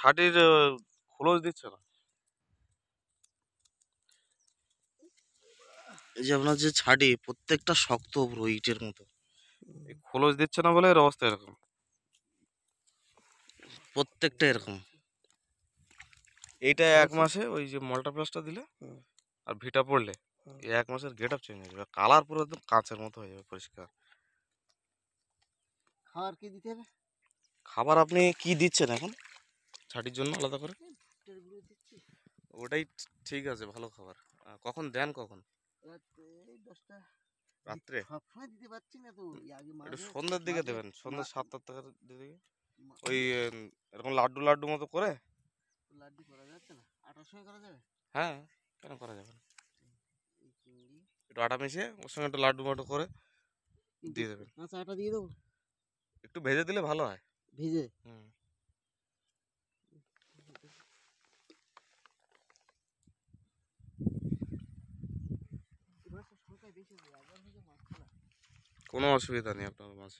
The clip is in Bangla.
ছাটির খোলস দিচ্ছে না এই যে আপনার যে ছাটি প্রত্যেকটা শক্ত ইটের মতো খোলস দিচ্ছে না বলে এর অবস্থা এরকম প্রত্যেকটা এরকম এইটা এক মাসে ওই যে মলটা দিলে আর ভিটা পড়লে এই এক মাসের গেট আপ চেঞ্জ হয়ে যাবে কালার পুরো একদম কাঁচের মতো হয়ে যাবে পরিষ্কার খাবার কি দিতে হবে খাবার আপনি কি দিচ্ছেন এখন ছাটির জন্য আলাদা করে ওটাই ঠিক আছে ভালো খাবার কখন দেন কখন রাত্রে দিতে পারছি না একটু সন্ধ্যার দিকে দেবেন সন্ধ্যা সাতটা টাকার দিকে ওই এরকম লাড্ডু লাড্ডু মতো করে লাড্ডু করা যাচ্ছে না করা যাবে হ্যাঁ কেন করা যাবে না একটু আটা মিশে ওর সঙ্গে একটু লাড্ডু মাড্ডু করে দিয়ে দেবেন আচ্ছা আটা দিয়ে দেবো একটু ভেজে দিলে ভালো হয় ভেজে হুম কোনো অসুবিধা নেই আপনার মাছ